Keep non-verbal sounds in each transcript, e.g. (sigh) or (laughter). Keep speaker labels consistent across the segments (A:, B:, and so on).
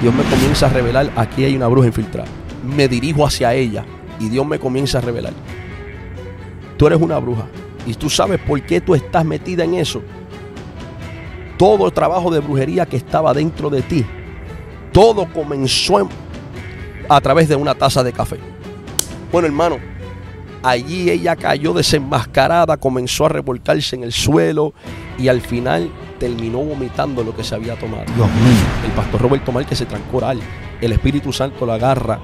A: Dios me comienza a revelar, aquí hay una bruja infiltrada. Me dirijo hacia ella y Dios me comienza a revelar. Tú eres una bruja y tú sabes por qué tú estás metida en eso. Todo el trabajo de brujería que estaba dentro de ti, todo comenzó a través de una taza de café. Bueno, hermano, allí ella cayó desenmascarada, comenzó a revolcarse en el suelo y al final terminó vomitando lo que se había tomado. Dios mío. El pastor Roberto Mal se trancó El Espíritu Santo lo agarra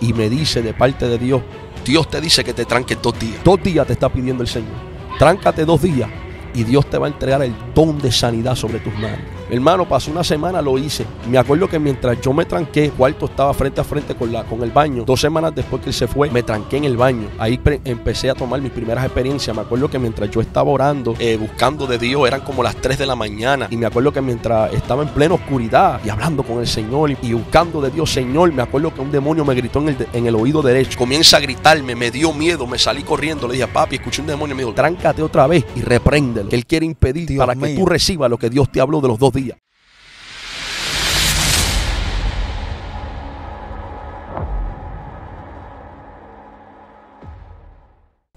A: y me dice de parte de Dios, Dios te dice que te tranque dos días. Dos días te está pidiendo el Señor. Tráncate dos días y Dios te va a entregar el don de sanidad sobre tus manos. Hermano, pasó una semana, lo hice. Me acuerdo que mientras yo me tranqué, cuarto estaba frente a frente con, la, con el baño. Dos semanas después que él se fue, me tranqué en el baño. Ahí empecé a tomar mis primeras experiencias. Me acuerdo que mientras yo estaba orando, eh, buscando de Dios, eran como las 3 de la mañana. Y me acuerdo que mientras estaba en plena oscuridad y hablando con el Señor y, buscando de Dios, Señor, me acuerdo que un demonio me gritó en el, en el oído derecho. Comienza a gritarme, me dio miedo, me salí corriendo. Le dije, papi, escuché un demonio. Me dijo, tráncate otra vez y repréndelo. Que él quiere impedir para que tú recibas lo que Dios te habló de los dos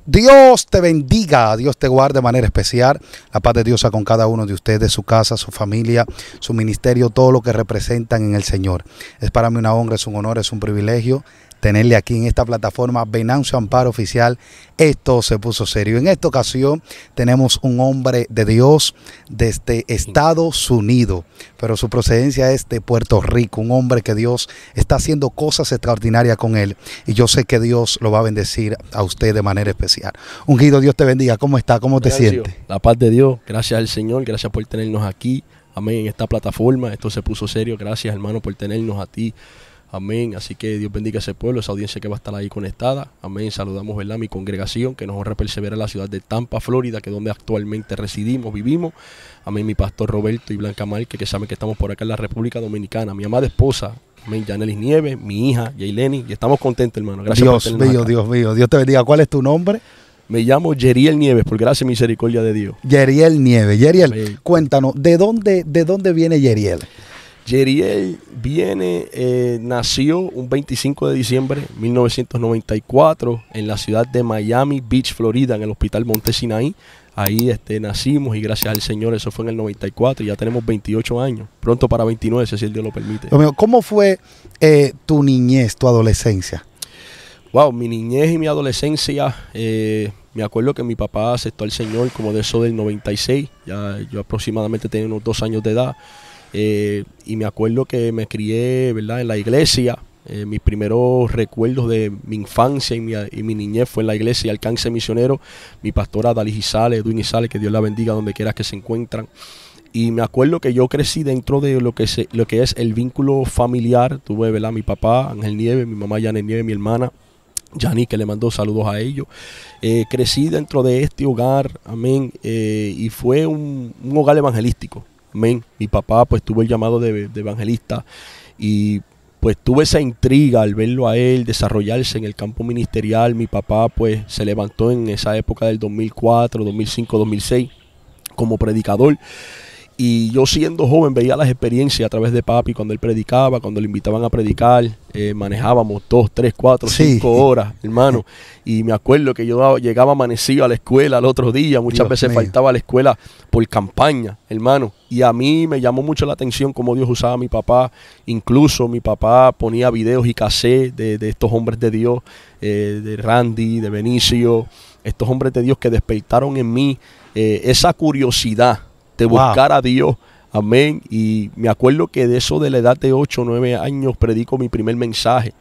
B: Dios te bendiga, Dios te guarde de manera especial. La paz de Dios con cada uno de ustedes, su casa, su familia, su ministerio, todo lo que representan en el Señor. Es para mí una honra, es un honor, es un privilegio tenerle aquí en esta plataforma Venancio Amparo Oficial. Esto se puso serio. En esta ocasión tenemos un hombre de Dios desde Estados Unidos, pero su procedencia es de Puerto Rico, un hombre que Dios está haciendo cosas extraordinarias con él y yo sé que Dios lo va a bendecir a usted de manera especial.
A: Ungido, Dios te bendiga. ¿Cómo está? ¿Cómo te sientes? La paz de Dios. Gracias al Señor. Gracias por tenernos aquí. Amén. En esta plataforma. Esto se puso serio. Gracias, hermano, por tenernos a ti Amén. Así que Dios bendiga a ese pueblo, esa audiencia que va a estar ahí conectada. Amén. Saludamos, ¿verdad? Mi congregación que nos honra perseverar en la ciudad de Tampa, Florida, que es donde actualmente residimos, vivimos. Amén. Mi pastor Roberto y Blanca Marque, que saben que estamos por acá en la República Dominicana. Mi amada esposa, Amén. Nieves, mi hija, Jayleny. Y estamos contentos, hermano. Gracias Dios mío, Dios
B: mío. Dios te bendiga. ¿Cuál es tu nombre? Me llamo Yeriel Nieves, por
A: gracia y misericordia de Dios.
B: Yeriel Nieves. Yeriel, cuéntanos,
A: ¿de dónde, de dónde viene Yeriel? Yeriel viene, eh, nació un 25 de diciembre de 1994 en la ciudad de Miami Beach, Florida, en el Hospital Montesinaí. Ahí este, nacimos y gracias al Señor, eso fue en el 94, y ya tenemos 28 años, pronto para 29, si el Dios lo permite.
B: ¿Cómo fue eh, tu niñez, tu adolescencia?
A: Wow, mi niñez y mi adolescencia, eh, me acuerdo que mi papá aceptó al Señor como de eso del 96, ya yo aproximadamente tenía unos dos años de edad. Eh, y me acuerdo que me crié ¿verdad? en la iglesia. Eh, mis primeros recuerdos de mi infancia y mi, niñez fue en la iglesia Alcance Misionero. Mi pastora Dalí Gisales, Edwin Gisales, que Dios la bendiga donde quiera que se encuentran. Y me acuerdo que yo crecí dentro de lo que, se, lo que es el vínculo familiar. Tuve, Mi papá, Ángel nieve, mi mamá, Janet nieve mi hermana. Yani, que le mandó saludos a ellos. Eh, crecí dentro de este hogar, amén, y fue un, un hogar evangelístico mi papá pues tuvo el llamado de, evangelista y pues tuve esa intriga al verlo a él desarrollarse en el campo ministerial. Mi papá pues se levantó en esa época del 2004, 2005, 2006 como predicador. Y yo siendo joven veía las experiencias a través de papi cuando él predicaba, cuando le invitaban a predicar, eh, manejábamos dos, tres, cuatro, cinco horas, hermano. Y me acuerdo que yo llegaba amanecido a la escuela al otro día, muchas veces faltaba a la escuela por campaña, hermano. Y a mí me llamó mucho la atención cómo Dios usaba a mi papá. Incluso mi papá ponía videos y casé de, estos hombres de Dios, eh, de Randy, de Benicio, estos hombres de Dios que despertaron en mí eh, esa curiosidad de buscar a Dios. Amén. Y me acuerdo que de eso de la edad de 8 o 9 años predico mi primer mensaje.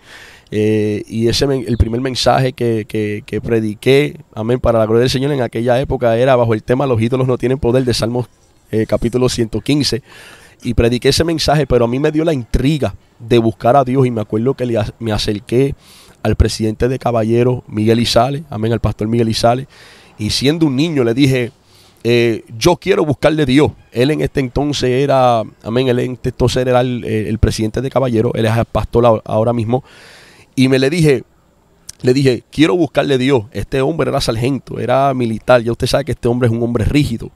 A: Eh, y ese el primer mensaje que, prediqué, amén, para la gloria del Señor en aquella época era bajo el tema Los ídolos no tienen poder de Salmos eh, capítulo 115. Y prediqué ese mensaje, pero a mí me dio la intriga de buscar a Dios y me acuerdo que me acerqué al presidente de Caballero, Miguel Izales, amén, al pastor Miguel Izales. Y siendo un niño le dije, eh, yo quiero buscarle Dios. Él en este entonces era, amén, él en este entonces era el, eh, presidente de Caballero, él es pastor ahora mismo. Y me le dije, le dije, quiero buscarle Dios. Este hombre era sargento, era militar, ya usted sabe que este hombre es un hombre rígido.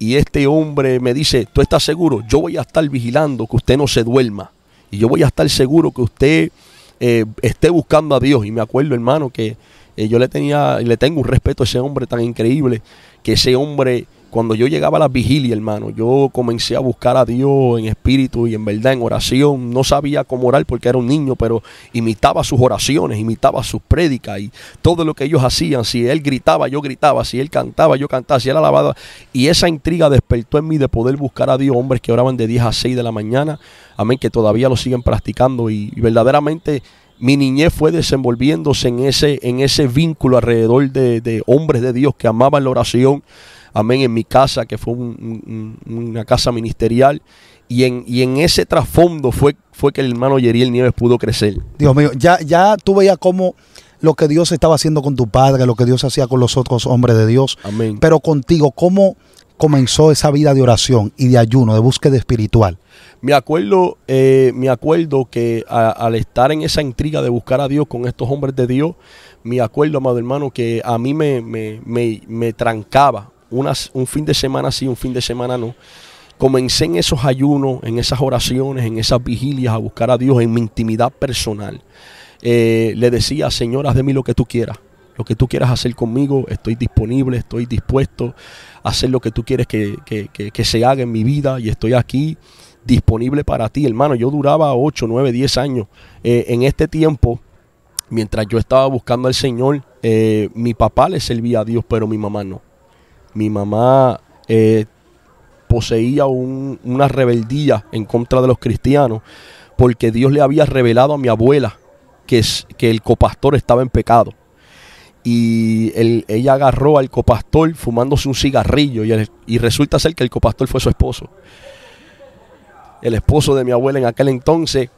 A: Y este hombre me dice, ¿tú estás seguro? Yo voy a estar vigilando que usted no se duerma. Y yo voy a estar seguro que usted eh, esté buscando a Dios. Y me acuerdo, hermano, que eh, yo le tenía, le tengo un respeto a ese hombre tan increíble, que ese hombre, cuando yo llegaba a la vigilia, hermano, yo comencé a buscar a Dios en espíritu y en verdad en oración. No sabía cómo orar porque era un niño, pero imitaba sus oraciones, imitaba sus prédicas y todo lo que ellos hacían. Si él gritaba, yo gritaba, si él cantaba, yo cantaba, si él alababa. Y esa intriga despertó en mí de poder buscar a Dios, hombres que oraban de 10 a 6 de la mañana, amén, que todavía lo siguen practicando y verdaderamente mi niñez fue desenvolviéndose en ese, en ese vínculo alrededor de, hombres de Dios que amaban la oración. Amén, en mi casa, que fue una casa ministerial. Y en, en ese trasfondo fue, fue que el hermano Yeriel Nieves pudo crecer.
B: Dios mío, ya, ya tú veías cómo lo que Dios estaba haciendo con tu padre, lo que Dios hacía con los otros hombres de Dios. Amén. Pero contigo, cómo comenzó esa vida de oración y de ayuno, de búsqueda espiritual?
A: Me acuerdo, eh, me acuerdo que al estar en esa intriga de buscar a Dios con estos hombres de Dios, me acuerdo, amado hermano, que a mí me, me, me, trancaba unas, un fin de semana sí, un fin de semana no. Comencé en esos ayunos, en esas oraciones, en esas vigilias a buscar a Dios en mi intimidad personal. Eh, le decía, Señor, haz de mí lo que tú quieras. Lo que tú quieras hacer conmigo, estoy disponible, estoy dispuesto a hacer lo que tú quieres que, que, que, se haga en mi vida y estoy aquí disponible para ti, hermano. Yo duraba 8, 9, 10 años. Eh, en este tiempo, mientras yo estaba buscando al Señor, eh, mi papá le servía a Dios, pero mi mamá no. Mi mamá eh, poseía una rebeldía en contra de los cristianos, porque Dios le había revelado a mi abuela que, es, que el copastor estaba en pecado y ella agarró al copastor fumándose un cigarrillo y, resulta ser que el copastor fue su esposo. El esposo de mi abuela en aquel entonces,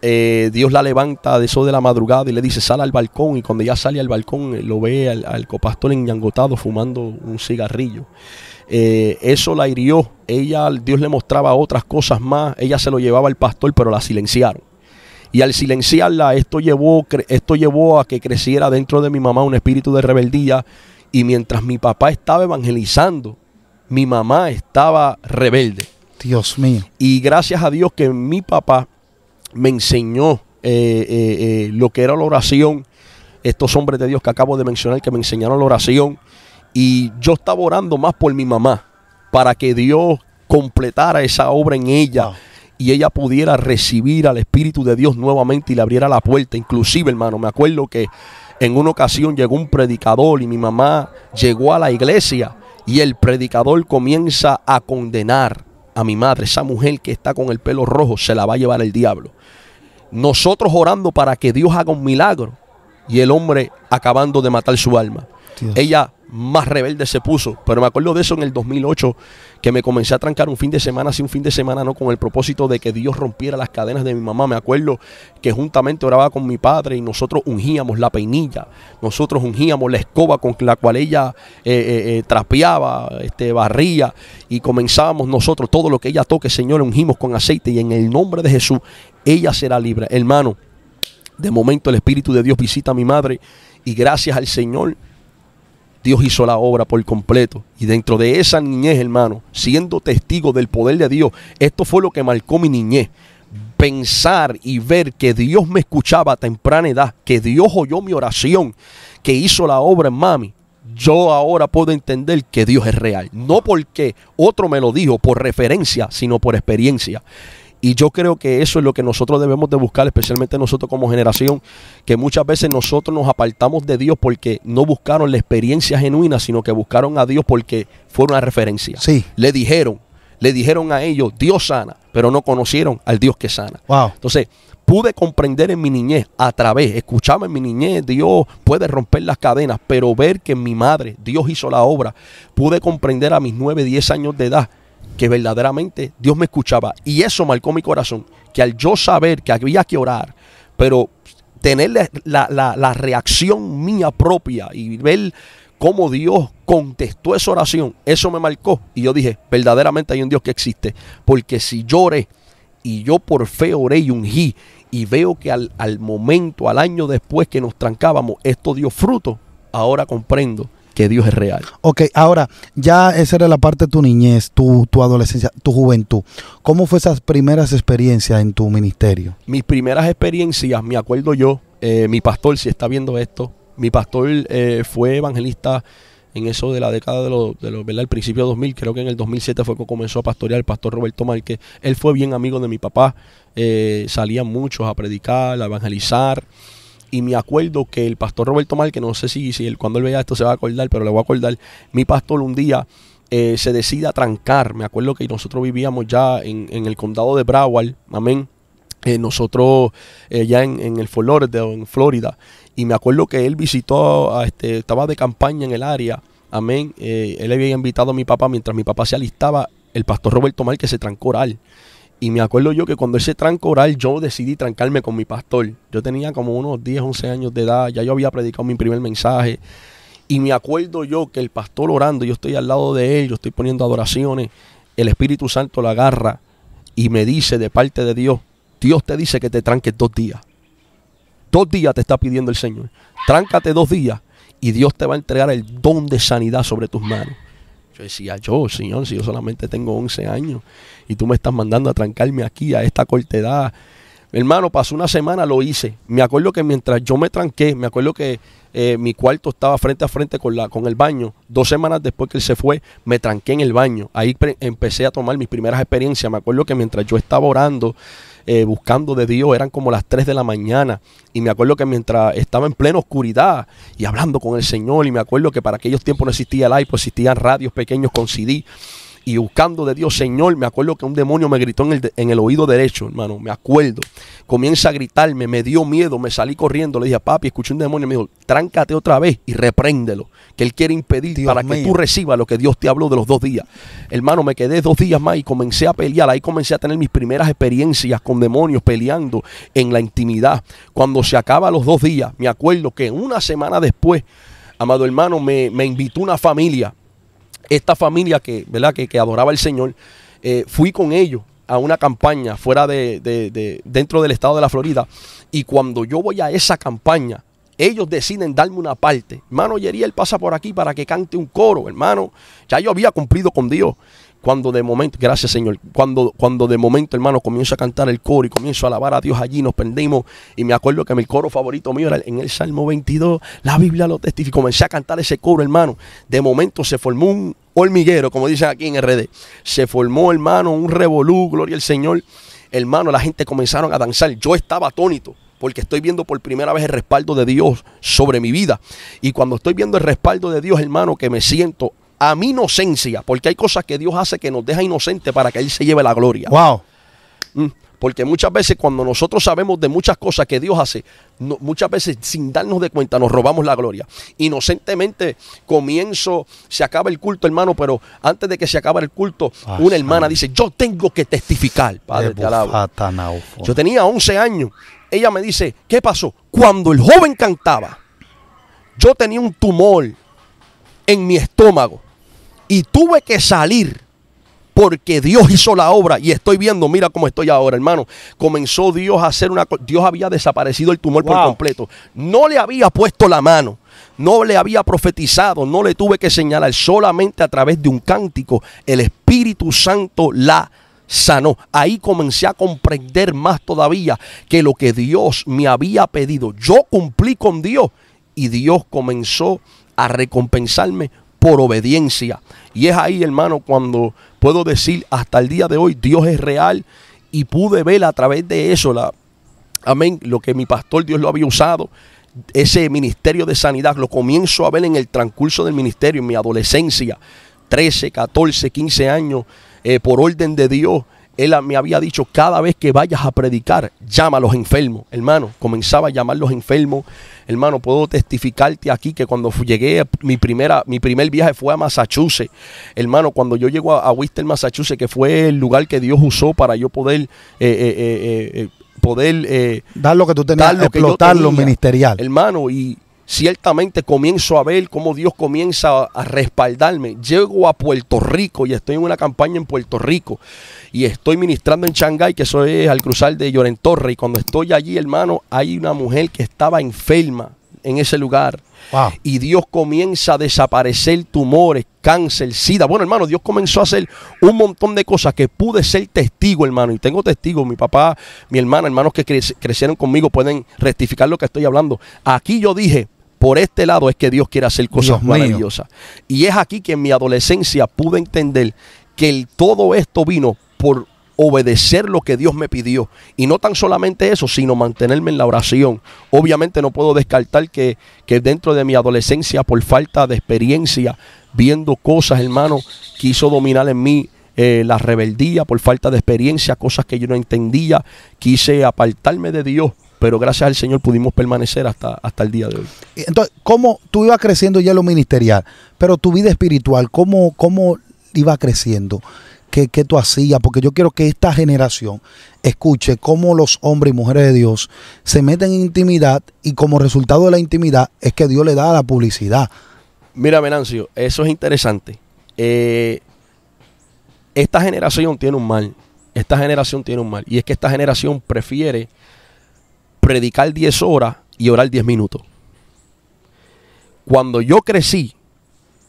A: eh, Dios la levanta de eso de la madrugada y le dice, sal al balcón y cuando ella sale al balcón eh, lo ve al, copastor enñangotado fumando un cigarrillo. Eh, eso la hirió, ella, Dios le mostraba otras cosas más, ella se lo llevaba al pastor pero la silenciaron y al silenciarla, esto llevó, esto llevó a que creciera dentro de mi mamá un espíritu de rebeldía. Y mientras mi papá estaba evangelizando, mi mamá estaba rebelde. Dios mío. Y gracias a Dios que mi papá me enseñó eh, eh, eh, lo que era la oración. Estos hombres de Dios que acabo de mencionar que me enseñaron la oración. Y yo estaba orando más por mi mamá para que Dios completara esa obra en ella y ella pudiera recibir al Espíritu de Dios nuevamente y le abriera la puerta. Inclusive, hermano, me acuerdo que en una ocasión llegó un predicador y mi mamá llegó a la iglesia y el predicador comienza a condenar a mi madre, esa mujer que está con el pelo rojo, se la va a llevar el diablo. Nosotros orando para que Dios haga un milagro y el hombre acabando de matar su alma. Ella más rebelde se puso. Pero me acuerdo de eso en el 2008, que me comencé a trancar un fin de semana, así un fin de semana, no con el propósito de que Dios rompiera las cadenas de mi mamá. Me acuerdo que juntamente oraba con mi padre y nosotros ungíamos la peinilla, nosotros ungíamos la escoba con la cual ella eh, eh, eh, trapeaba, este, barría y comenzábamos nosotros todo lo que ella toque, Señor, ungimos con aceite y en el nombre de Jesús ella será libre. Hermano, de momento el Espíritu de Dios visita a mi madre y gracias al Señor Dios hizo la obra por completo. Y dentro de esa niñez, hermano, siendo testigo del poder de Dios, esto fue lo que marcó mi niñez. Pensar y ver que Dios me escuchaba a temprana edad, que Dios oyó mi oración, que hizo la obra en mami. Yo ahora puedo entender que Dios es real. No porque otro me lo dijo por referencia, sino por experiencia. Y yo creo que eso es lo que nosotros debemos de buscar, especialmente nosotros como generación, que muchas veces nosotros nos apartamos de Dios porque no buscaron la experiencia genuina, sino que buscaron a Dios porque fue una referencia. Sí. Le dijeron, le dijeron a ellos, Dios sana, pero no conocieron al Dios que sana. Entonces, pude comprender en mi niñez a través, escuchaba en mi niñez, Dios puede romper las cadenas, pero ver que mi madre Dios hizo la obra, pude comprender a mis 9, 10 años de edad que verdaderamente Dios me escuchaba. Y eso marcó mi corazón, que al yo saber que había que orar, pero tener la, la, reacción mía propia y ver cómo Dios contestó esa oración, eso me marcó. Y yo dije, verdaderamente hay un Dios que existe, porque si yo y yo por fe oré y ungí, y veo que al, al momento, al año después que nos trancábamos, esto dio fruto, ahora comprendo que Dios es real.
B: Ok, ahora, ya esa era la parte de tu niñez, tu, tu adolescencia, tu juventud. ¿Cómo fue esas primeras experiencias en tu ministerio?
A: Mis primeras experiencias, me acuerdo yo, eh, mi pastor, si está viendo esto, mi pastor eh, fue evangelista en eso de la década de los, de los ¿verdad? El principio de 2000, creo que en el 2007 fue cuando comenzó a pastorear el pastor Roberto Márquez. Él fue bien amigo de mi papá, eh, salían muchos a predicar, a evangelizar y me acuerdo que el pastor Roberto Mal, que no sé si, si él, cuando él vea esto se va a acordar, pero le voy a acordar, mi pastor un día eh, se decide a trancar. Me acuerdo que nosotros vivíamos ya en, el condado de Broward, amén. Eh, nosotros eh, ya en, el Florida, en Florida. Y me acuerdo que él visitó, a este, estaba de campaña en el área. Amén. él había invitado a mi papá mientras mi papá se alistaba. El pastor Roberto Mal que se trancó oral. Y me acuerdo yo que cuando ese tranco oral yo decidí trancarme con mi pastor. Yo tenía como unos 10, 11 años de edad, ya yo había predicado mi primer mensaje. Y me acuerdo yo que el pastor orando, yo estoy al lado de él, yo estoy poniendo adoraciones, el Espíritu Santo la agarra y me dice de parte de Dios, Dios te dice que te tranques dos días. Dos días te está pidiendo el Señor. Tráncate dos días y Dios te va a entregar el don de sanidad sobre tus manos. Yo decía, yo, señor, si yo solamente tengo 11 años y tú me estás mandando a trancarme aquí a esta cortedad Hermano, pasó una semana, lo hice. Me acuerdo que mientras yo me tranqué, me acuerdo que eh, mi cuarto estaba frente a frente con, la, con el baño. Dos semanas después que él se fue, me tranqué en el baño. Ahí empecé a tomar mis primeras experiencias. Me acuerdo que mientras yo estaba orando, eh, buscando de Dios, eran como las 3 de la mañana. Y me acuerdo que mientras estaba en plena oscuridad y hablando con el Señor, y me acuerdo que para aquellos tiempos no existía el iPod, pues existían radios pequeños con CD y buscando de Dios, Señor, me acuerdo que un demonio me gritó en el, oído derecho, hermano, me acuerdo. Comienza a gritarme, me dio miedo, me salí corriendo, le dije, papi, escuché un demonio me dijo, tráncate otra vez y repréndelo, que él quiere impedir para que tú recibas lo que Dios te habló de los dos días. Hermano, me quedé dos días más y comencé a pelear, ahí comencé a tener mis primeras experiencias con demonios peleando en la intimidad. Cuando se acaba los dos días, me acuerdo que una semana después, amado hermano, me, me invitó una familia esta familia que, ¿verdad? que, adoraba al Señor, eh, fui con ellos a una campaña fuera de, dentro del estado de la Florida y cuando yo voy a esa campaña ellos deciden darme una parte. Hermano Yeriel pasa por aquí para que cante un coro, hermano. Ya yo había cumplido con Dios. Cuando de momento, gracias Señor, cuando, cuando de momento, hermano, comienzo a cantar el coro y comienzo a alabar a Dios allí, nos prendimos. Y me acuerdo que mi coro favorito mío era en el Salmo 22, la Biblia lo testificó Comencé a cantar ese coro, hermano. De momento se formó un hormiguero, como dicen aquí en RD. Se formó, hermano, un revolú, gloria al Señor. Hermano, la gente comenzaron a danzar. Yo estaba atónito porque estoy viendo por primera vez el respaldo de Dios sobre mi vida. Y cuando estoy viendo el respaldo de Dios, hermano, que me siento a mi inocencia, porque hay cosas que Dios hace que nos deja inocente para que Él se lleve la gloria. Wow. Mm, porque muchas veces cuando nosotros sabemos de muchas cosas que Dios hace, muchas veces sin darnos de cuenta nos robamos la gloria. Inocentemente comienzo, se acaba el culto, hermano, pero antes de que se acabe el culto, ah, una hermana dice, yo tengo que testificar, Padre, Yo tenía 11 años. Ella me dice, ¿qué pasó? Cuando el joven cantaba, yo tenía un tumor en mi estómago y tuve que salir porque Dios hizo la obra y estoy viendo, mira cómo estoy ahora, hermano. Comenzó Dios a hacer una Dios había desaparecido el tumor por completo. No le había puesto la mano. No le había profetizado, no le tuve que señalar, solamente a través de un cántico el Espíritu Santo la sanó. Ahí comencé a comprender más todavía que lo que Dios me había pedido, yo cumplí con Dios y Dios comenzó a recompensarme por obediencia. Y es ahí, hermano, cuando puedo decir hasta el día de hoy, Dios es real y pude ver a través de eso, la, amén, lo que mi pastor Dios lo había usado, ese ministerio de sanidad, lo comienzo a ver en el transcurso del ministerio, en mi adolescencia, 13, 14, 15 años, eh, por orden de Dios. Él me había dicho, cada vez que vayas a predicar, llama a los enfermos. Hermano, comenzaba a llamar a los enfermos. Hermano, puedo testificarte aquí que cuando llegué, mi, primera, mi primer viaje fue a Massachusetts. Hermano, cuando yo llego a, Worcester, Massachusetts, que fue el lugar que Dios usó para yo poder... Eh, eh, eh, poder
B: dar lo que tú tenías, explotar lo ministerial.
A: Hermano, y ciertamente comienzo a ver cómo Dios comienza a respaldarme. Llego a Puerto Rico y estoy en una campaña en Puerto Rico y estoy ministrando en Shanghái, que eso es al cruzar de Llorentorre. Y cuando estoy allí, hermano, hay una mujer que estaba enferma en ese lugar y Dios comienza a desaparecer tumores, cáncer, sida. Bueno, hermano, Dios comenzó a hacer un montón de cosas que pude ser testigo, hermano. Y tengo testigos, mi papá, mi hermana, hermanos que crecieron conmigo pueden rectificar lo que estoy hablando. Aquí yo dije, por este lado es que Dios quiere hacer cosas maravillosas. Y es aquí que en mi adolescencia pude entender que todo esto vino por obedecer lo que Dios me pidió. Y no tan solamente eso, sino mantenerme en la oración. Obviamente no puedo descartar que, dentro de mi adolescencia, por falta de experiencia, viendo cosas, hermano, quiso dominar en mí eh, la rebeldía, por falta de experiencia, cosas que yo no entendía. Quise apartarme de Dios pero gracias al Señor pudimos permanecer hasta, hasta el día de hoy.
B: Entonces, ¿cómo tú ibas creciendo ya en lo ministerial? Pero tu vida espiritual, ¿cómo, cómo iba creciendo? que, tú hacías, porque yo quiero que esta generación escuche cómo los hombres y mujeres de Dios se meten en intimidad y como resultado de la intimidad es que Dios le da la publicidad.
A: Mira, Venancio, eso es interesante. Eh, esta generación tiene un mal. Esta generación tiene un mal. Y es que esta generación prefiere predicar 10 horas y orar 10 minutos. Cuando yo crecí,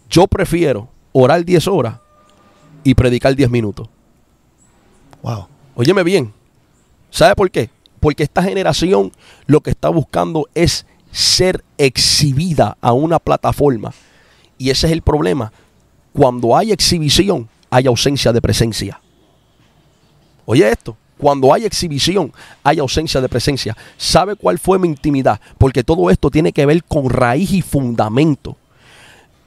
A: yo prefiero orar 10 horas y predicar 10 minutos. Wow. Óyeme bien. ¿Sabe por qué? Porque esta generación lo que está buscando es ser exhibida a una plataforma. Y ese es el problema. Cuando hay exhibición, hay ausencia de presencia. Oye esto, cuando hay exhibición, hay ausencia de presencia. ¿Sabe cuál fue mi intimidad? Porque todo esto tiene que ver con raíz y fundamento.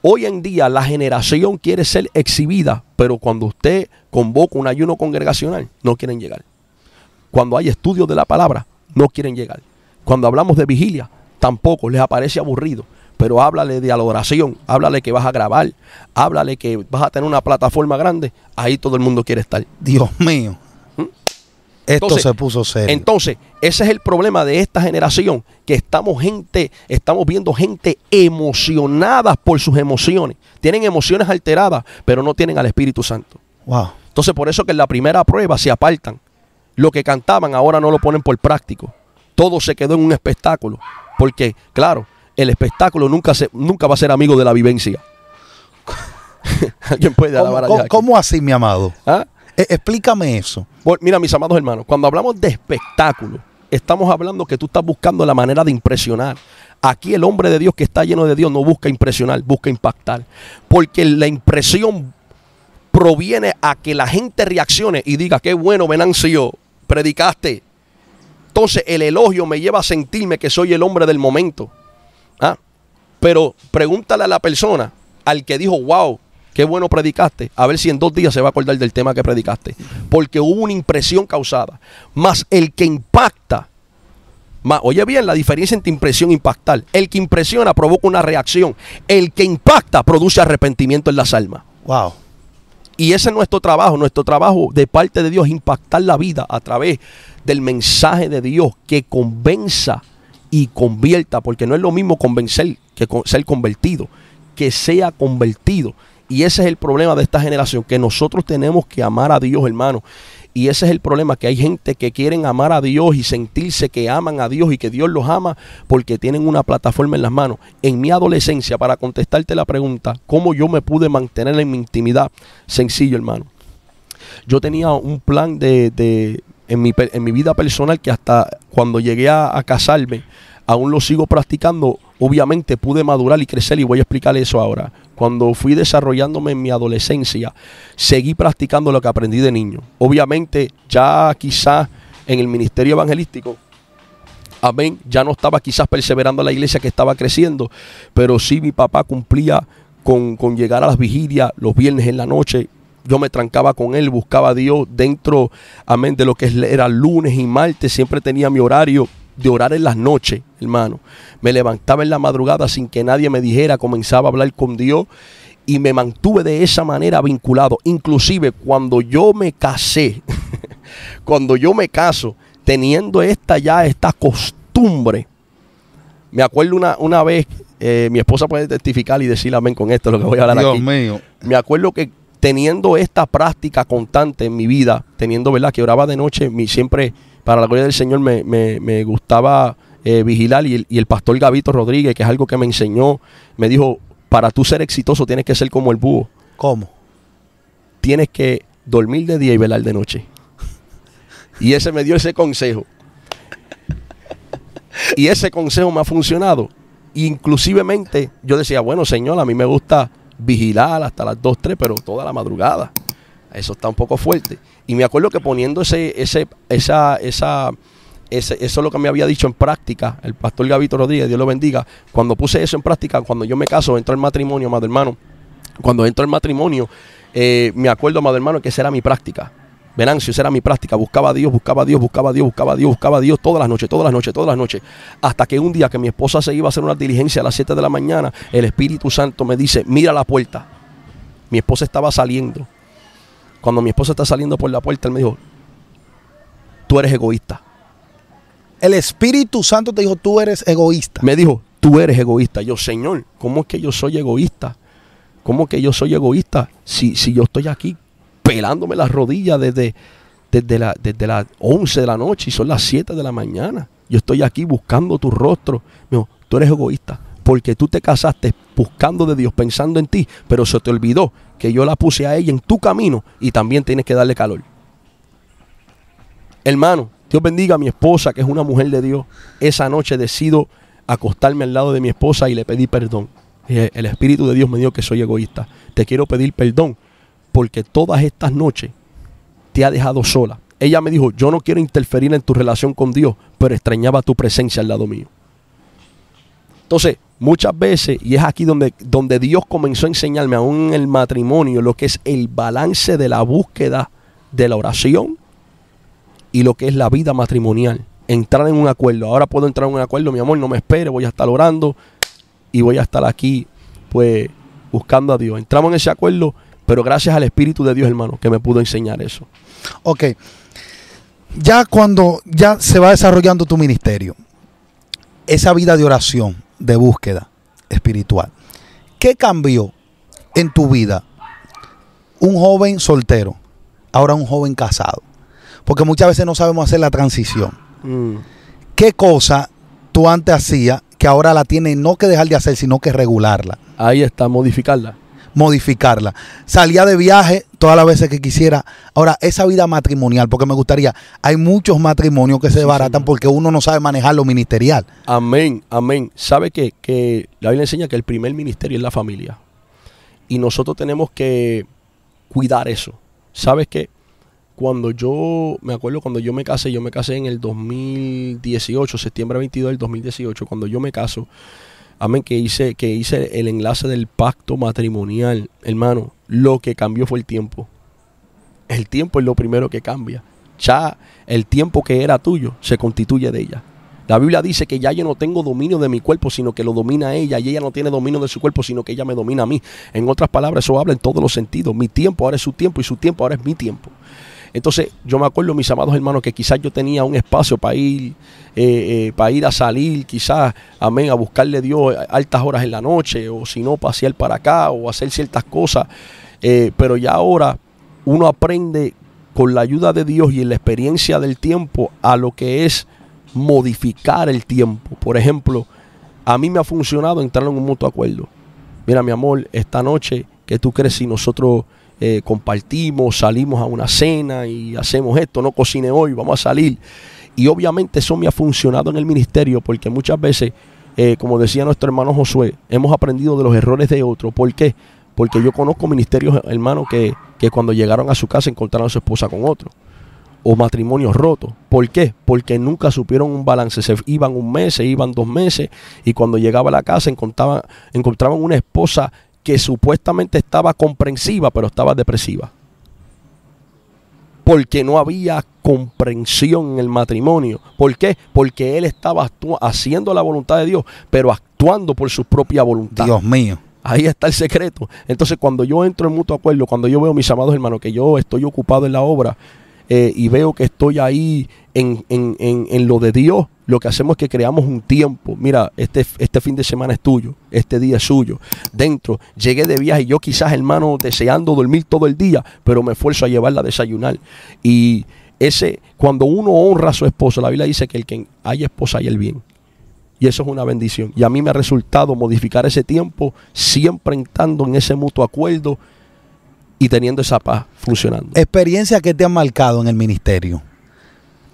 A: Hoy en día la generación quiere ser exhibida, pero cuando usted convoca un ayuno congregacional, no quieren llegar. Cuando hay estudios de la palabra, no quieren llegar. Cuando hablamos de vigilia, tampoco les aparece aburrido. Pero háblale de adoración, háblale que vas a grabar, háblale que vas a tener una plataforma grande. Ahí todo el mundo quiere estar. Dios mío. Esto se puso serio. Entonces, ese es el problema de esta generación, que estamos gente, estamos viendo gente emocionada por sus emociones. Tienen emociones alteradas, pero no tienen al Espíritu Santo.
B: Entonces,
A: por eso que en la primera prueba se apartan. Lo que cantaban ahora no lo ponen por práctico. Todo se quedó en un espectáculo. Porque, claro, el espectáculo nunca, se, nunca va a ser amigo de la vivencia. (laughs) ¿Cómo, ¿Cómo así, mi amado? ¿Ah? Eh, explícame eso. mira, mis amados hermanos, cuando hablamos de espectáculo, estamos hablando que tú estás buscando la manera de impresionar. Aquí el hombre de Dios que está lleno de Dios no busca impresionar, busca impactar. Porque la impresión proviene a que la gente reaccione y diga, qué bueno, Venancio, predicaste. Entonces el elogio me lleva a sentirme que soy el hombre del momento. ¿Ah? Pero pregúntale a la persona, al que dijo, wow, qué bueno predicaste. A ver si en dos días se va a acordar del tema que predicaste. Porque hubo una impresión causada. Más el que impacta, más, oye bien, la diferencia entre impresión e impactar. El que impresiona provoca una reacción. El que impacta produce arrepentimiento en las almas. Wow. Y ese es nuestro trabajo, nuestro trabajo de parte de Dios, impactar la vida a través del mensaje de Dios que convenza y convierta, porque no es lo mismo convencer que ser convertido, que sea convertido. Y ese es el problema de esta generación, que nosotros tenemos que amar a Dios, hermano. Y ese es el problema, que hay gente que quieren amar a Dios y sentirse que aman a Dios y que Dios los ama porque tienen una plataforma en las manos. En mi adolescencia, para contestarte la pregunta, ¿cómo yo me pude mantener en mi intimidad? Sencillo, hermano. Yo tenía un plan de, de en, mi, en, mi, vida personal que hasta cuando llegué a, a casarme, aún lo sigo practicando. Obviamente pude madurar y crecer y voy a explicar eso ahora. Cuando fui desarrollándome en mi adolescencia, seguí practicando lo que aprendí de niño. Obviamente, ya quizás en el ministerio evangelístico, amén, ya no estaba quizás perseverando en la iglesia que estaba creciendo, pero sí mi papá cumplía con, con llegar a las vigilias los viernes en la noche, yo me trancaba con él, buscaba a Dios dentro, amén, de lo que era lunes y martes, siempre tenía mi horario de orar en las noches, hermano. Me levantaba en la madrugada sin que nadie me dijera, comenzaba a hablar con Dios y me mantuve de esa manera vinculado. Inclusive cuando yo me casé, (laughs) cuando yo me caso, teniendo esta ya, esta costumbre, me acuerdo una, una vez, eh, mi esposa puede testificar y decir amén con esto, lo que voy a hablar Dios Mío. Me acuerdo que teniendo esta práctica constante en mi vida, teniendo, ¿verdad? Que oraba de noche, mi, siempre para la gloria del Señor me, me, gustaba eh, vigilar y el, el pastor Gavito Rodríguez, que es algo que me enseñó, me dijo, para tú ser exitoso tienes que ser como el búho. ¿Cómo? Tienes que dormir de día y velar de noche. Y ese me dio ese consejo. Y ese consejo me ha funcionado. Inclusivemente yo decía, bueno, señor, a mí me gusta vigilar hasta las 2, 3, pero toda la madrugada. Eso está un poco fuerte. Y me acuerdo que poniendo ese, ese, esa, eso es lo que me había dicho en práctica, el pastor Gavito Rodríguez, Dios lo bendiga. Cuando puse eso en práctica, cuando yo me caso, entro al matrimonio, madre hermano. Cuando entro al matrimonio, eh, me acuerdo, madre hermano, que esa era mi práctica. Venancio, esa era mi práctica. Buscaba a Dios, buscaba a Dios, buscaba a Dios, buscaba a Dios, buscaba a Dios todas las noches, todas las noches, todas las noches. Hasta que un día que mi esposa se iba a hacer una diligencia a las 7 de la mañana, el Espíritu Santo me dice, mira la puerta. Mi esposa estaba saliendo cuando mi esposa está saliendo por la puerta, él me dijo, tú eres egoísta. El Espíritu Santo te dijo, tú eres egoísta. Me dijo, tú eres egoísta. Yo, Señor, ¿cómo es que yo soy egoísta? ¿Cómo que yo soy egoísta? Si, si yo estoy aquí pelándome las rodillas desde, desde, desde las 11 de la noche y son las 7 de la mañana. Yo estoy aquí buscando tu rostro. Me dijo, tú eres egoísta porque tú te casaste buscando de Dios, pensando en ti, pero se te olvidó que yo la puse a ella en tu camino y también tienes que darle calor. Hermano, Dios bendiga a mi esposa, que es una mujer de Dios. Esa noche decido acostarme al lado de mi esposa y le pedí perdón. El Espíritu de Dios me dijo que soy egoísta. Te quiero pedir perdón porque todas estas noches te ha dejado sola. Ella me dijo, yo no quiero interferir en tu relación con Dios, pero extrañaba tu presencia al lado mío. Entonces, muchas veces, y es aquí donde, donde Dios comenzó a enseñarme aún en el matrimonio lo que es el balance de la búsqueda de la oración y lo que es la vida matrimonial. Entrar en un acuerdo. Ahora puedo entrar en un acuerdo, mi amor, no me espere, voy a estar orando y voy a estar aquí, pues, buscando a Dios. Entramos en ese acuerdo, pero gracias al Espíritu de Dios, hermano, que me pudo enseñar eso.
B: Ok. Ya cuando ya se va desarrollando tu ministerio, esa vida de oración, de búsqueda espiritual. ¿Qué cambió en tu vida un joven soltero, ahora un joven casado? Porque muchas veces no sabemos hacer la transición. Mm. ¿Qué cosa tú antes hacías que ahora la tienes no que dejar de hacer, sino que regularla? Ahí está, modificarla modificarla. Salía de viaje todas las veces que quisiera. Ahora, esa vida matrimonial, porque me gustaría, hay muchos matrimonios que se desbaratan porque uno no sabe manejar lo ministerial.
A: Amén, amén. ¿Sabe qué? Que la Biblia enseña que el primer ministerio es la familia. Y nosotros tenemos que cuidar eso. ¿Sabes qué? Cuando yo, me acuerdo cuando yo me casé, yo me casé en el 2018, septiembre 22 del 2018, cuando yo me caso, amén, que hice, que el enlace del pacto matrimonial, hermano, lo que cambió fue el tiempo. El tiempo es lo primero que cambia. Ya el tiempo que era tuyo se constituye de ella. La Biblia dice que ya yo no tengo dominio de mi cuerpo, sino que lo domina ella. Y ella no tiene dominio de su cuerpo, sino que ella me domina a mí. En otras palabras, eso habla en todos los sentidos. Mi tiempo ahora es su tiempo y su tiempo ahora es mi tiempo. Entonces, yo me acuerdo, mis amados hermanos, que quizás yo tenía un espacio para ir, eh, eh, para ir a salir, quizás, amén, a buscarle a Dios altas horas en la noche, o si no, pasear para acá, o hacer ciertas cosas. Eh, pero ya ahora uno aprende con la ayuda de Dios y en la experiencia del tiempo a lo que es modificar el tiempo. Por ejemplo, a mí me ha funcionado entrar en un mutuo acuerdo. Mira, mi amor, esta noche, que tú crees si nosotros eh, compartimos, salimos a una cena y hacemos esto, no cocine hoy, vamos a salir. Y obviamente eso me ha funcionado en el ministerio porque muchas veces, eh, como decía nuestro hermano Josué, hemos aprendido de los errores de otros. ¿Por qué? Porque yo conozco ministerios, hermanos que, cuando llegaron a su casa encontraron a su esposa con otro o matrimonios rotos. ¿Por qué? Porque nunca supieron un balance. Se iban un mes, se iban dos meses y cuando llegaba a la casa encontraban, encontraban una esposa que supuestamente estaba comprensiva, pero estaba depresiva. Porque no había comprensión en el matrimonio. ¿Por qué? Porque él estaba haciendo la voluntad de Dios, pero actuando por su propia voluntad. Dios mío. Ahí está el secreto. Entonces, cuando yo entro en mutuo acuerdo, cuando yo veo, mis amados hermanos, que yo estoy ocupado en la obra eh, y veo que estoy ahí en, en, en, en lo de Dios, lo que hacemos es que creamos un tiempo. Mira, este, este fin de semana es tuyo, este día es suyo. Dentro, llegué de viaje, y yo quizás, hermano, deseando dormir todo el día, pero me esfuerzo a llevarla a desayunar. Y ese, cuando uno honra a su esposo, la Biblia dice que el que hay esposa hay el bien. Y eso es una bendición. Y a mí me ha resultado modificar ese tiempo, siempre entrando en ese mutuo acuerdo y teniendo esa paz funcionando. Experiencia
B: que te ha marcado en el ministerio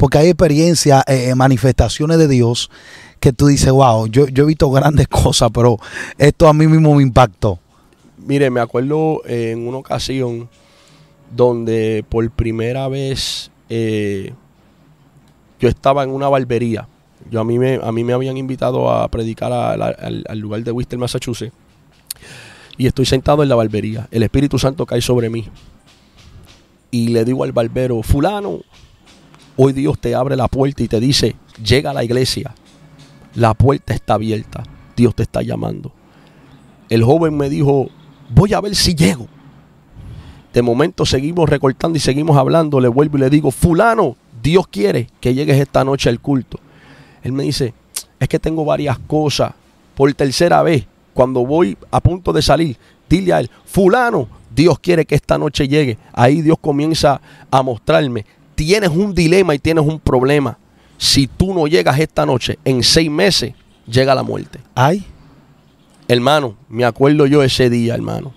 B: porque hay experiencias, eh, eh, manifestaciones de Dios que tú dices, wow, yo, yo, he visto grandes (laughs) cosas, pero esto a mí mismo me impactó.
A: Mire, me acuerdo eh, en una ocasión donde por primera vez yo estaba en una barbería. Yo a mí me, a mí me habían invitado a predicar al, lugar de Worcester, Massachusetts. Y estoy sentado en la barbería. El Espíritu Santo cae sobre mí. Y le digo al barbero, fulano, Hoy Dios te abre la puerta y te dice, llega a la iglesia. La puerta está abierta. Dios te está llamando. El joven me dijo, voy a ver si llego. De momento seguimos recortando y seguimos hablando. Le vuelvo y le digo, fulano, Dios quiere que llegues esta noche al culto. Él me dice, es que tengo varias cosas. Por tercera vez, cuando voy a punto de salir, dile a él, fulano, Dios quiere que esta noche llegue. Ahí Dios comienza a mostrarme tienes un dilema y tienes un problema. Si tú no llegas esta noche, en seis meses llega la muerte. Ay. Hermano, me acuerdo yo ese día, hermano,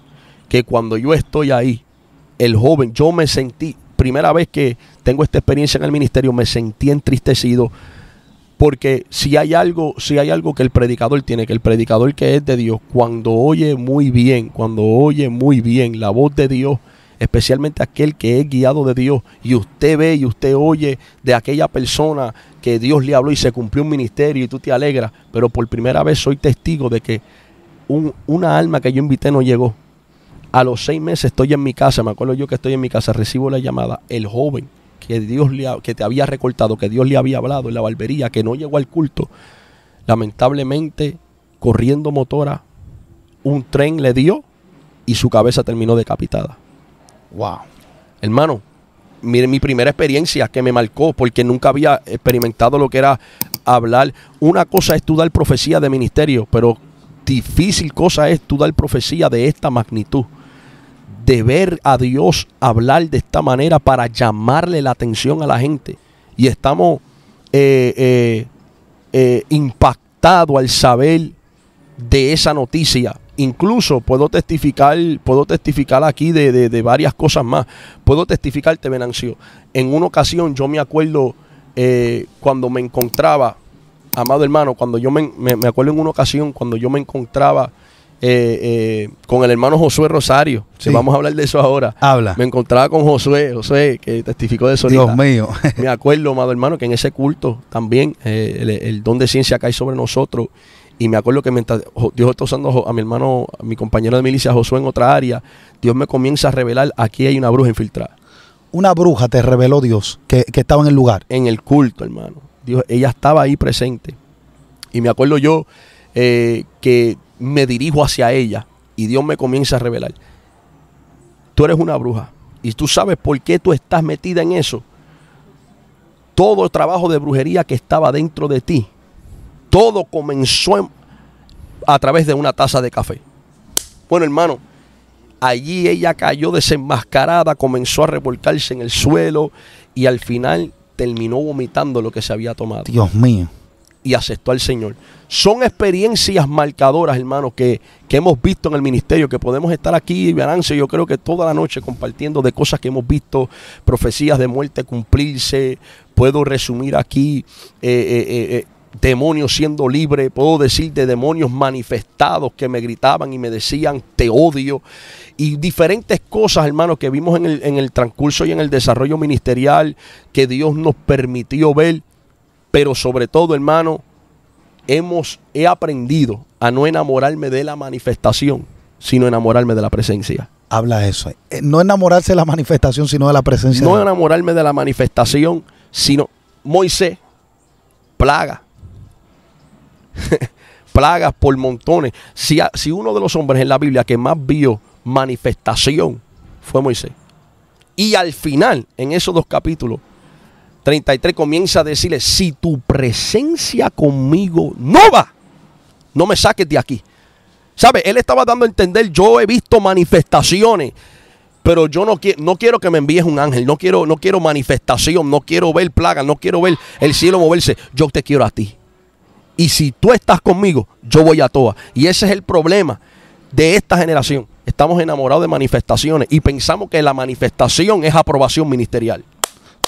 A: que cuando yo estoy ahí, el joven, yo me sentí, primera vez que tengo esta experiencia en el ministerio, me sentí entristecido. Porque si hay algo, si hay algo que el predicador tiene, que el predicador que es de Dios, cuando oye muy bien, cuando oye muy bien la voz de Dios, especialmente aquel que es guiado de Dios y usted ve y usted oye de aquella persona que Dios le habló y se cumplió un ministerio y tú te alegras, pero por primera vez soy testigo de que una alma que yo invité no llegó. A los seis meses estoy en mi casa, me acuerdo yo que estoy en mi casa, recibo la llamada, el joven que Dios le, que te había recortado, que Dios le había hablado en la barbería, que no llegó al culto, lamentablemente corriendo motora, un tren le dio y su cabeza terminó decapitada. Wow. Hermano, mire mi primera experiencia que me marcó porque nunca había experimentado lo que era hablar. Una cosa es tú profecía de ministerio, pero difícil cosa es estudiar profecía de esta magnitud. De ver a Dios hablar de esta manera para llamarle la atención a la gente. Y estamos eh, eh, eh impactados al saber de esa noticia Incluso puedo testificar, puedo testificar aquí de, varias cosas más. Puedo testificarte, Venancio. En una ocasión yo me acuerdo eh, cuando me encontraba, amado hermano, cuando yo me, acuerdo en una ocasión cuando yo me encontraba eh, eh, con el hermano Josué Rosario, si vamos a hablar de eso ahora. Habla. Me encontraba con Josué, Josué, que testificó de eso. Dios mío. me acuerdo, amado hermano, que en ese culto también el, el don de ciencia cae sobre nosotros y me acuerdo que mientras Dios está usando a mi hermano, a mi compañero de milicia Josué en otra área, Dios me comienza a revelar, aquí hay una bruja infiltrada. Una
B: bruja te reveló Dios, que, estaba en el lugar.
A: En el culto, hermano. Dios, ella estaba ahí presente. Y me acuerdo yo eh, que me dirijo hacia ella y Dios me comienza a revelar. Tú eres una bruja y tú sabes por qué tú estás metida en eso. Todo el trabajo de brujería que estaba dentro de ti todo comenzó a través de una taza de café. Bueno, hermano, allí ella cayó desenmascarada, comenzó a revolcarse en el suelo y al final terminó vomitando lo que se había tomado. Dios mío. Y aceptó al Señor. Son experiencias marcadoras, hermano, que, que hemos visto en el ministerio, que podemos estar aquí, Balance, yo creo que toda la noche compartiendo de cosas que hemos visto, profecías de muerte cumplirse. Puedo resumir aquí eh, eh, eh, demonios siendo libre, puedo decir de demonios manifestados que me gritaban y me decían te odio y diferentes cosas, hermano que vimos en el, transcurso y en el desarrollo ministerial que Dios nos permitió ver, pero sobre todo, hermano, hemos, he aprendido a no enamorarme de la manifestación, sino enamorarme de la presencia. Habla eso.
B: Eh, no enamorarse de la manifestación, sino de la presencia. No
A: enamorarme de la manifestación, sino Moisés, plaga, (laughs) plagas por montones. Si, uno de los hombres en la Biblia que más vio manifestación fue Moisés. Y al final, en esos dos capítulos, 33 comienza a decirle, si tu presencia conmigo no va, no me saques de aquí. Sabes Él estaba dando a entender, yo he visto manifestaciones, pero yo no, no quiero que me envíes un ángel, no quiero, no quiero manifestación, no quiero ver plagas, no quiero ver el cielo moverse, yo te quiero a ti. Y si tú estás conmigo, yo voy a toa. Y ese es el problema de esta generación. Estamos enamorados de manifestaciones y pensamos que la manifestación es aprobación ministerial.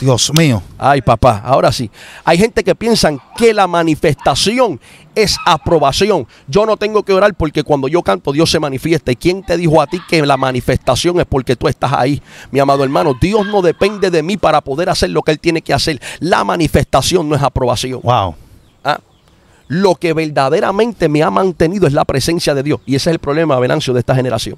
A: Dios mío. Ay, papá, ahora sí. Hay gente que piensan que la manifestación es aprobación. Yo no tengo que orar porque cuando yo canto Dios se manifiesta. ¿Y quién te dijo a ti que la manifestación es porque tú estás ahí? Mi amado hermano, Dios no depende de mí para poder hacer lo que Él tiene que hacer. La manifestación no es aprobación. Wow. Lo que verdaderamente me ha mantenido es la presencia de Dios. Y ese es el problema, Venancio, de esta generación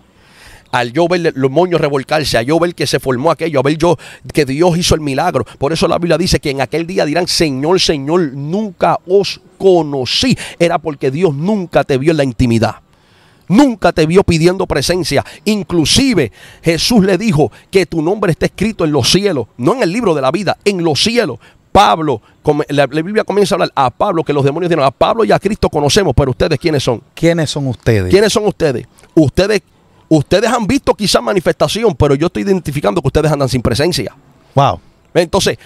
A: al yo ver los moños revolcarse, al yo ver que se formó aquello, a ver yo que Dios hizo el milagro. Por eso la Biblia dice que en aquel día dirán, Señor, Señor, nunca os conocí. Era porque Dios nunca te vio en la intimidad. Nunca te vio pidiendo presencia. Inclusive Jesús le dijo que tu nombre está escrito en los cielos, no en el libro de la vida, en los cielos. Pablo, la, Biblia comienza a hablar a Pablo, que los demonios dijeron, a Pablo y a Cristo conocemos, pero ustedes quiénes son. ¿Quiénes
B: son ustedes?
A: ¿Quiénes son ustedes? Ustedes, ustedes han visto quizás manifestación, pero yo estoy identificando que ustedes andan sin presencia. Wow. Entonces,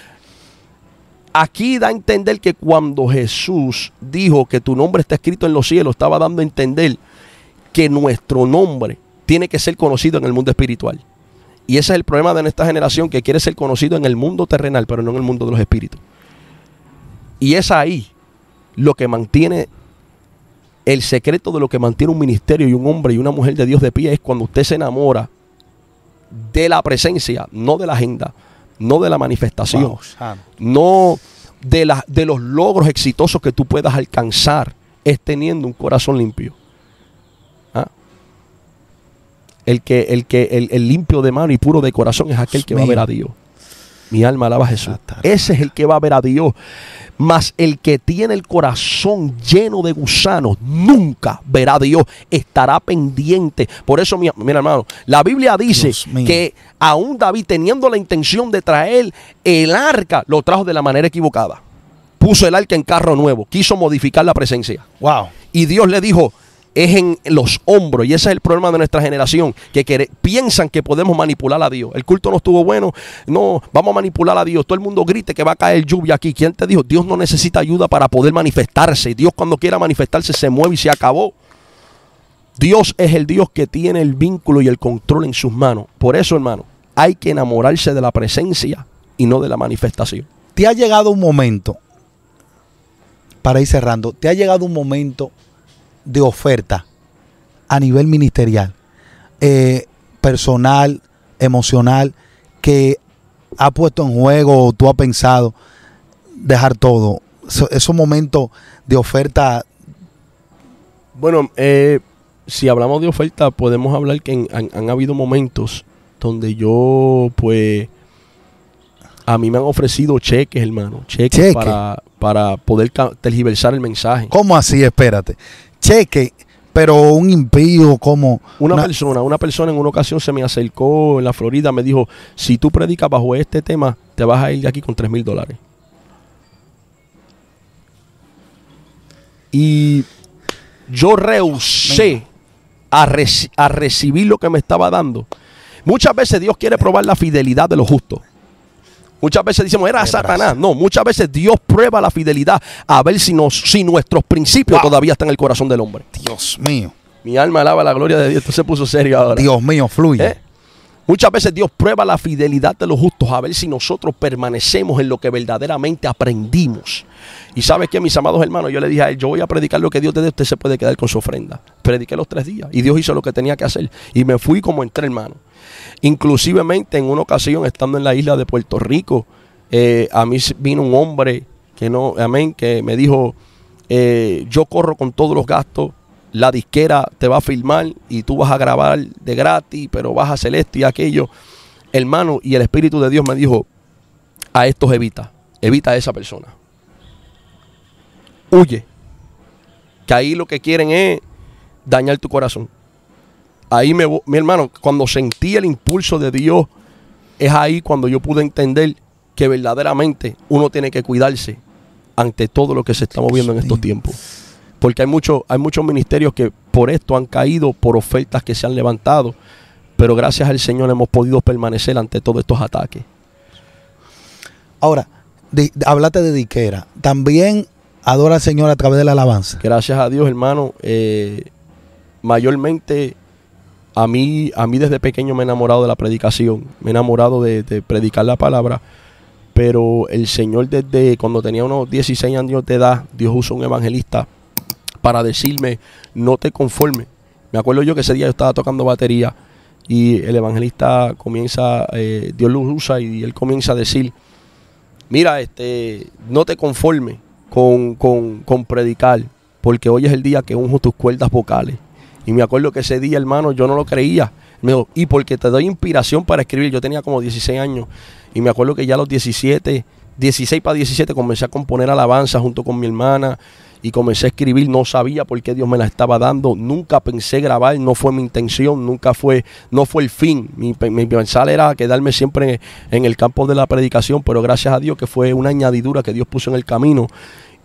A: aquí da a entender que cuando Jesús dijo que tu nombre está escrito en los cielos, estaba dando a entender que nuestro nombre tiene que ser conocido en el mundo espiritual. Y ese es el problema de nuestra generación que quiere ser conocido en el mundo terrenal, pero no en el mundo de los espíritus. Y es ahí lo que mantiene el secreto de lo que mantiene un ministerio y un hombre y una mujer de Dios de pie es cuando usted se enamora de la presencia, no de la agenda, no de la manifestación, no de, de los logros exitosos que tú puedas alcanzar, es teniendo un corazón limpio. El que, el que, el, limpio de mano y puro de corazón es aquel que va a ver a Dios. Mi alma alaba a Jesús. Ese es el que va a ver a Dios. Mas el que tiene el corazón lleno de gusanos nunca verá a Dios. Estará pendiente. Por eso, mira, hermano, la Biblia dice que aún David, teniendo la intención de traer el arca, lo trajo de la manera equivocada. Puso el arca en carro nuevo. Quiso modificar la presencia. Wow. Y Dios le dijo: es en los hombros. Y ese es el problema de nuestra generación, que, piensan que podemos manipular a Dios. El culto no estuvo bueno, no, vamos a manipular a Dios. Todo el mundo grite que va a caer lluvia aquí. ¿Quién te dijo? Dios no necesita ayuda para poder manifestarse. Dios cuando quiera manifestarse se mueve y se acabó. Dios es el Dios que tiene el vínculo y el control en sus manos. Por eso, hermano, hay que enamorarse de la presencia y no de la manifestación. Te ha llegado un momento, para ir cerrando,
B: te ha llegado un momento de oferta a nivel ministerial, eh, personal, emocional, que ha puesto en juego o tú has pensado dejar todo? esos momentos de oferta.
A: Bueno, eh, si hablamos de oferta, podemos hablar que han, habido momentos donde yo, pues, a mí me han ofrecido cheques, hermano. Cheques para, para poder tergiversar el mensaje. ¿Cómo así? Espérate cheque, pero un impío como... Una, persona, una persona en una ocasión se me acercó en la Florida, me dijo, si tú predicas bajo este tema, te vas a ir de aquí con 3 mil dólares. Y yo rehusé a, a recibir lo que me estaba dando. Muchas veces Dios quiere probar la fidelidad de los justos. Muchas veces decimos, era Satanás. No, muchas veces Dios prueba la fidelidad a ver si, nuestros principios todavía están en el corazón del hombre. Dios mío. Mi alma alaba la gloria de Dios. se puso serio ahora. Dios mío, fluye. ¿Eh? Muchas veces Dios prueba la fidelidad de los justos a ver si nosotros permanecemos en lo que verdaderamente aprendimos. Y sabes que, mis amados hermanos, yo le dije a él, yo voy a predicar lo que Dios te dé, usted se puede quedar con su ofrenda. Prediqué los tres días y Dios hizo lo que tenía que hacer. Y me fui como entré, hermano. Inclusivemente en una ocasión, estando en la isla de Puerto Rico, eh, a mí vino un hombre que no, amén, que me dijo, eh, yo corro con todos los gastos, la disquera te va a filmar y tú vas a grabar de gratis, pero vas a celeste y aquello. Hermano, y el Espíritu de Dios me dijo, a estos evita, evita a esa persona. Huye. Que ahí lo que quieren es dañar tu corazón. Ahí me, mi hermano, cuando sentí el impulso de Dios, es ahí cuando yo pude entender que verdaderamente uno tiene que cuidarse ante todo lo que se está moviendo en estos tiempos. Porque hay, hay muchos ministerios que por esto han caído, por ofertas que se han levantado, pero gracias al Señor hemos podido permanecer ante todos estos ataques. Ahora, de, de, hablate de Diquera. También adora al Señor a través de la alabanza. Gracias a Dios, hermano. Eh, mayormente a mí, a mí desde pequeño me he enamorado de la predicación, me he enamorado de, predicar la palabra, pero el Señor desde cuando tenía unos 16 años de edad, Dios usó un evangelista para decirme, no te conformes. Me acuerdo yo que ese día yo estaba tocando batería y el evangelista comienza, eh, Dios lo usa y él comienza a decir, mira, este, no te conformes con, con predicar, porque hoy es el día que unjo tus cuerdas vocales y me acuerdo que ese día, hermano, yo no lo creía. y porque te doy inspiración para escribir. Yo tenía como 16 años. Y me acuerdo que ya a los 17, 16 para 17, comencé a componer alabanza junto con mi hermana. Y comencé a escribir, no sabía por qué Dios me la estaba dando, nunca pensé grabar, no fue mi intención, nunca fue, no fue el fin. Mi, mi era quedarme siempre en el campo de la predicación, pero gracias a Dios que fue una añadidura que Dios puso en el camino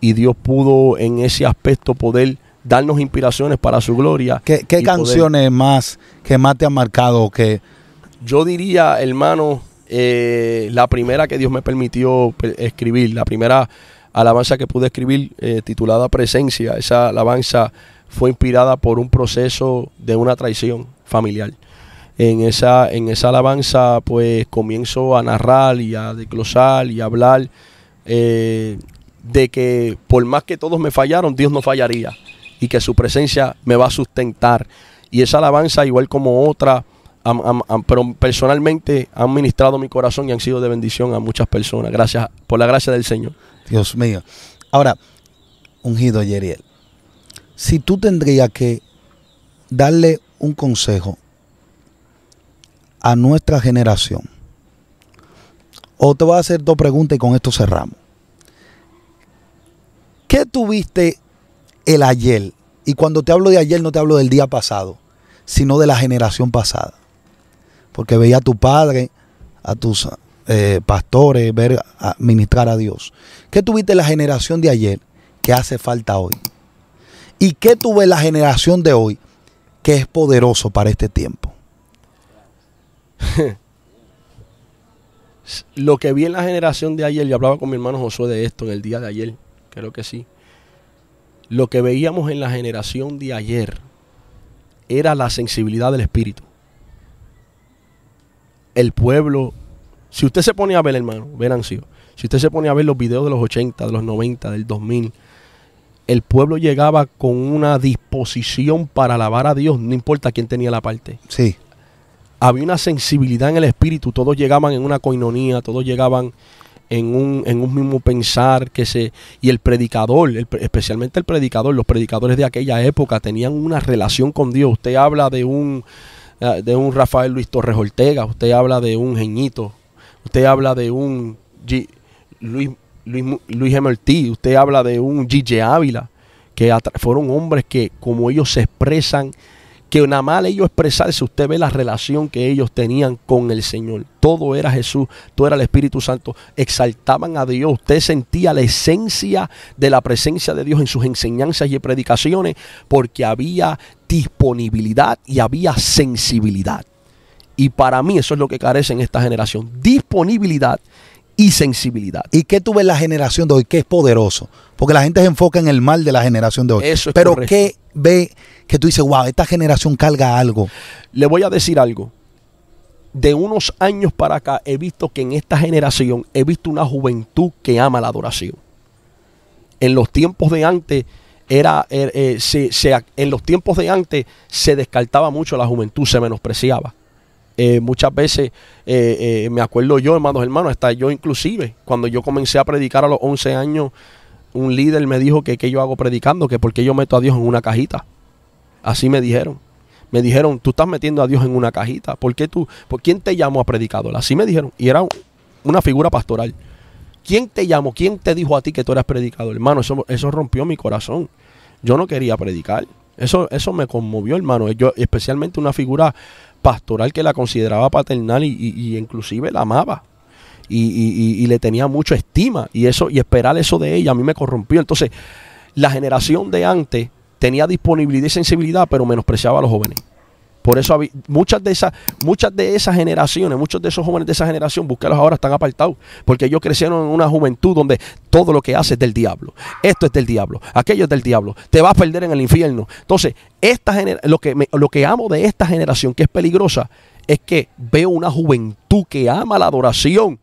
A: y Dios pudo en ese aspecto poder darnos inspiraciones para su gloria. ¿Qué, canciones más que más te han
B: marcado? Que...
A: Yo diría, hermano, eh, la primera que Dios me permitió eh, escribir, la primera alabanza que pude escribir eh, titulada Presencia, esa alabanza fue inspirada por un proceso de una traición familiar. En esa, en esa alabanza pues comienzo a narrar y a desglosar y a hablar de que por más que todos me fallaron, Dios no fallaría y que su presencia me va a sustentar. Y esa alabanza, igual como otra, pero personalmente han ministrado mi corazón y han sido de bendición a muchas personas. Gracias por la gracia del Señor. Dios mío. Ahora, ungido
B: Yeriel, si tú tendrías que darle un consejo a nuestra generación, o te voy a hacer dos preguntas y con esto cerramos. ¿Qué tuviste el ayer. Y cuando te hablo de ayer no te hablo del día pasado, sino de la generación pasada. Porque veía a tu padre, a tus eh, pastores, ver administrar ministrar a Dios. ¿Qué tuviste la generación de ayer que hace falta hoy? ¿Y qué tuve la generación de hoy que es poderoso para este tiempo? (laughs)
A: Lo que vi en la generación de ayer, yo hablaba con mi hermano Josué de esto en el día de ayer, creo que sí lo que veíamos en la generación de ayer era la sensibilidad del espíritu. El pueblo, si usted se pone a ver, hermano, Venancio, si usted se pone a ver los videos de los 80, de los 90, del 2000, el pueblo llegaba con una disposición para alabar a Dios, no importa quién tenía la parte. Sí. Había una sensibilidad en el espíritu, todos llegaban en una coinonía, todos llegaban en un, en un mismo pensar que se... Y el predicador, especialmente el predicador, los predicadores de aquella época tenían una relación con Dios. Usted habla de un, ah, de un Rafael Luis Torres Ortega, usted habla de un Jeñito usted habla de un Luis, Luis, Luis usted habla de un G.J. Ávila, que fueron hombres que como ellos se expresan que nada más ellos expresarse, usted ve la relación que ellos tenían con el Señor. Todo era Jesús, todo era el Espíritu Santo. Exaltaban a Dios. Usted sentía la esencia de la presencia de Dios en sus enseñanzas y predicaciones porque había disponibilidad y había sensibilidad. Y para mí eso es lo que carece en esta generación. Disponibilidad y sensibilidad. ¿Y qué tuve en la generación de hoy? Que es poderoso. Porque la gente se enfoca en el mal de la generación de hoy. Eso es Pero ¿qué ve que tú dices, wow, esta generación carga algo? Le voy a decir algo. De unos años para acá he visto que en esta generación he visto una juventud que ama la adoración. En los tiempos de antes era, er, eh, se, en los tiempos de antes se descartaba mucho la juventud, se menospreciaba. Eh, muchas veces eh, me acuerdo yo, hermanos, hermanos, hasta yo inclusive, cuando yo comencé a predicar a los 11 años, un líder me dijo que, yo hago predicando, que porque yo meto a Dios en una cajita. Así me dijeron. Me dijeron, tú estás metiendo a Dios en una cajita. ¿Por qué tú? ¿Por quién te llamo a predicador? Así me dijeron. Y era una figura pastoral. ¿Quién te llamó? ¿Quién te dijo a ti que tú eras predicador? Hermano, eso, eso rompió mi corazón. Yo no quería predicar. Eso, eso me conmovió, hermano. Yo, especialmente una figura pastoral que la consideraba paternal y inclusive la amaba y, le tenía mucha estima y eso y esperar eso de ella a mí me corrompió. Entonces, la generación de antes tenía disponibilidad y sensibilidad, pero menospreciaba a los jóvenes. Por eso muchas de esas muchas de esas generaciones, muchos de esos jóvenes de esa generación, buscarlos ahora están apartados, porque ellos crecieron en una juventud donde todo lo que hace es del diablo. Esto es del diablo, aquello es del diablo. Te vas a perder en el infierno. Entonces, esta lo que lo que amo de esta generación que es peligrosa es que veo una juventud que ama la adoración